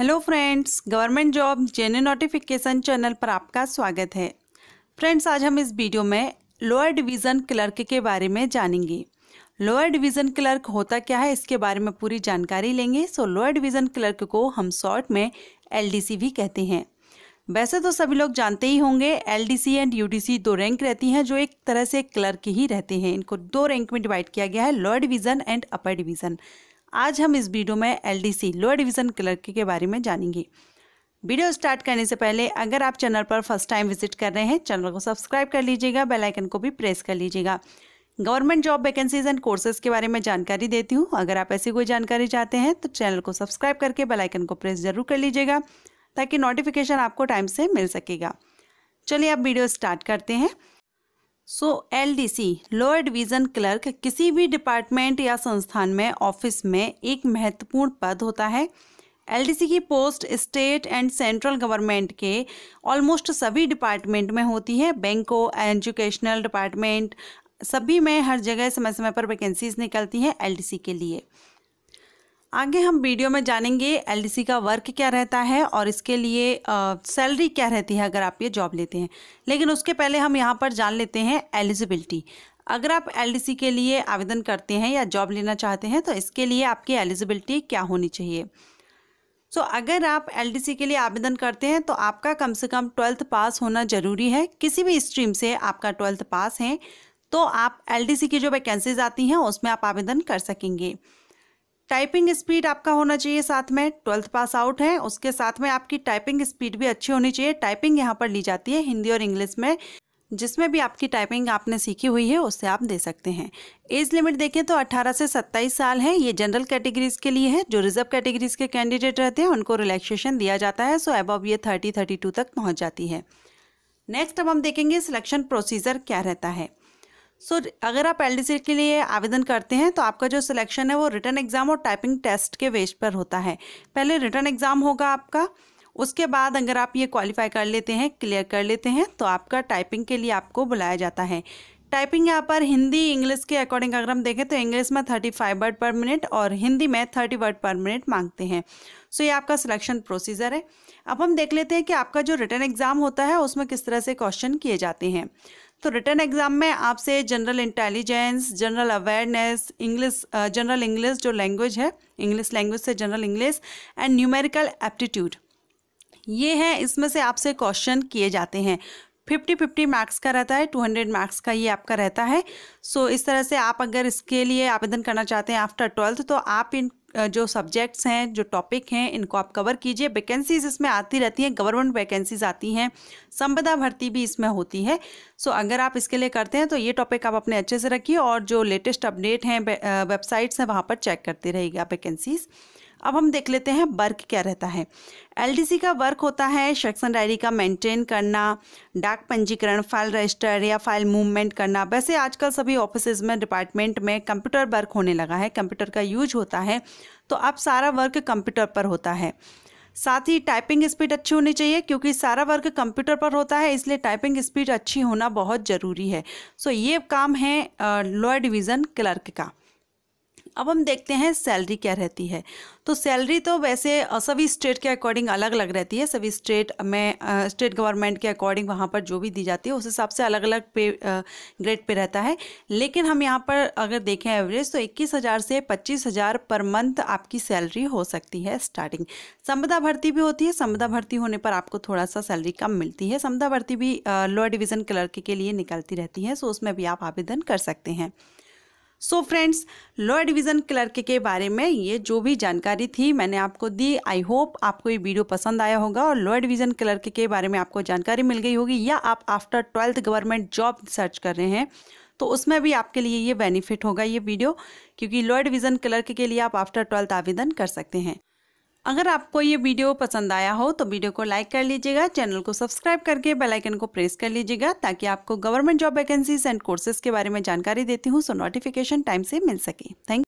hello friends government job gen notification channel पर आपका स्वागत है फ्रेंड्स आज हम इस वीडियो में लोअर डिवीज़न क्लर्क के बारे में जानेंगे लोअर डिवीज़न क्लर्क होता क्या है इसके बारे में पूरी जानकारी लेंगे सो लोअर डिवीज़न क्लर्क को हम शॉर्ट में एल भी कहते हैं वैसे तो सभी लोग जानते ही होंगे एल एंड यू दो रैंक रहती हैं जो एक तरह से क्लर्क ही रहते हैं इनको दो रैंक में डिवाइड किया गया है lower division and upper division आज हम इस वीडियो में L D C lower division clerk के बारे में जानेंगे वीडियो स्टार्ट करने से पहले अगर आप चैनल पर फर्स्ट टाइम विजिट कर रहे हैं चैनल को सब्सक्राइब कर लीजिएगा बेल आइकन को भी प्रेस कर लीजिएगा government job vacancies and courses के बारे में जानकारी देती हूँ अगर आप ऐसी कोई जानकारी चाहते हैं तो चैनल को सब्सक्राइब करके बेल आइकन को प्रेस जरूर कर लीजिएगा ताकि नोटिफिकेशन आपको टाइम से मिल सकेगा चलिए आप वीडियो स्टार्ट करते हैं so L D C lower division clerk किसी भी डिपार्टमेंट या संस्थान में ऑफिस में एक महत्वपूर्ण पद होता है एल डी सी की post state and central government के ऑलमोस्ट सभी डिपार्टमेंट में होती है बैंकों एजुकेशनल डिपार्टमेंट सभी में हर जगह समय समय पर वैकेंसीज निकलती हैं एल डी सी के लिए आगे हम वीडियो में जानेंगे एलडीसी का वर्क क्या रहता है और इसके लिए सैलरी क्या रहती है अगर आप ये जॉब लेते हैं लेकिन उसके पहले हम यहाँ पर जान लेते हैं एलिजिबिलिटी अगर आप एलडीसी के लिए आवेदन करते हैं या जॉब लेना चाहते हैं तो इसके लिए आपकी एलिजिबिलिटी क्या होनी चाहिए सो so, अगर आप एलडीसी के लिए आवेदन करते हैं तो आपका कम से कम ट्वेल्थ पास होना ज़रूरी है किसी भी स्ट्रीम से आपका ट्वेल्थ पास है तो आप एलडीसी की जो वैकेंसीज आती हैं उसमें आप आवेदन कर सकेंगे टाइपिंग स्पीड आपका होना चाहिए साथ में ट्वेल्थ पास आउट है उसके साथ में आपकी टाइपिंग स्पीड भी अच्छी होनी चाहिए टाइपिंग यहाँ पर ली जाती है हिंदी और इंग्लिश में जिसमें भी आपकी टाइपिंग आपने सीखी हुई है उससे आप दे सकते हैं एज लिमिट देखें तो 18 से 27 साल है ये जनरल कैटेगरीज के लिए है जो रिजर्व कैटेगरीज के कैंडिडेट रहते हैं उनको रिलैक्सेशन दिया जाता है सो एबव ये 30 32 तक पहुंच जाती है नेक्स्ट अब हम देखेंगे सिलेक्शन प्रोसीजर क्या रहता है सो so, अगर आप एल के लिए आवेदन करते हैं तो आपका जो सिलेक्शन है वो रिटर्न एग्ज़ाम और टाइपिंग टेस्ट के बेस पर होता है पहले रिटर्न एग्ज़ाम होगा आपका उसके बाद अगर आप ये क्वालिफाई कर लेते हैं क्लियर कर लेते हैं तो आपका टाइपिंग के लिए आपको बुलाया जाता है टाइपिंग यहाँ पर हिंदी इंग्लिश के अकॉर्डिंग अगर हम देखें तो इंग्लिश में thirty five word per minute और हिंदी में थर्टी वर्ड पर मिनट मांगते हैं सो so, ये आपका सिलेक्शन प्रोसीजर है अब हम देख लेते हैं कि आपका जो रिटर्न एग्ज़ाम होता है उसमें किस तरह से क्वेश्चन किए जाते हैं तो रिटर्न एग्ज़ाम में आपसे general intelligence general awareness English general English जो लैंग्वेज है इंग्लिश लैंग्वेज से general English and numerical aptitude ये हैं इसमें से आपसे क्वेश्चन किए जाते हैं फिफ्टी फिफ्टी मार्क्स का रहता है टू हंड्रेड मार्क्स का ये आपका रहता है सो so, इस तरह से आप अगर इसके लिए आवेदन करना चाहते हैं आफ्टर ट्वेल्थ तो आप इन जो सब्जेक्ट्स हैं जो टॉपिक हैं इनको आप कवर कीजिए वैकेंसीज इसमें आती रहती हैं गवर्नमेंट वैकेंसीज आती हैं संपदा भर्ती भी इसमें होती है सो अगर आप इसके लिए करते हैं तो ये टॉपिक आप अपने अच्छे से रखिए और जो लेटेस्ट अपडेट हैं वेबसाइट्स हैं वहाँ पर चेक करते रहिएगा वैकेंसीज़ अब हम देख लेते हैं वर्क क्या रहता है एलडीसी का वर्क होता है सेक्शन डायरी का मेंटेन करना डाक पंजीकरण फाइल रजिस्टर या फाइल मूवमेंट करना वैसे आजकल सभी ऑफिस में डिपार्टमेंट में कंप्यूटर वर्क होने लगा है कंप्यूटर का यूज होता है तो अब सारा वर्क कंप्यूटर पर होता है साथ ही टाइपिंग स्पीड अच्छी होनी चाहिए क्योंकि सारा वर्क कंप्यूटर पर होता है इसलिए टाइपिंग स्पीड अच्छी होना बहुत ज़रूरी है सो so, ये काम है लोअर डिवीज़न क्लर्क का अब हम देखते हैं सैलरी क्या रहती है तो सैलरी तो वैसे सभी स्टेट के अकॉर्डिंग अलग अलग रहती है सभी स्टेट में स्टेट गवर्नमेंट के अकॉर्डिंग वहाँ पर जो भी दी जाती है उस हिसाब से अलग अलग पे ग्रेड पे रहता है लेकिन हम यहाँ पर अगर देखें एवरेज तो इक्कीस हज़ार से पच्चीस हज़ार पर मंथ आपकी सैलरी हो सकती है स्टार्टिंग समदा भर्ती भी होती है समदा भर्ती होने पर आपको थोड़ा सा सैलरी कम मिलती है समदा भर्ती भी लोअर डिवीज़न क्लर्क के लिए निकलती रहती है सो उसमें भी आप आवेदन कर सकते हैं so friends lower division clerk के बारे में ये जो भी जानकारी थी मैंने आपको दी आई होप आपको ये वीडियो पसंद आया होगा और लॉ डिवीज़न क्लर्क के बारे में आपको जानकारी मिल गई होगी या आप after twelfth government job search कर रहे हैं तो उसमें भी आपके लिए ये बेनिफिट होगा ये वीडियो क्योंकि लॉ डिवीज़न क्लर्क के लिए आप आफ्टर ट्वेल्थ आवेदन कर सकते हैं अगर आपको ये वीडियो पसंद आया हो तो वीडियो को लाइक कर लीजिएगा चैनल को सब्सक्राइब करके बेल आइकन को प्रेस कर लीजिएगा ताकि आपको government job vacancies and courses के बारे में जानकारी देती हूँ सो नोटिफिकेशन टाइम से मिल सके थैंक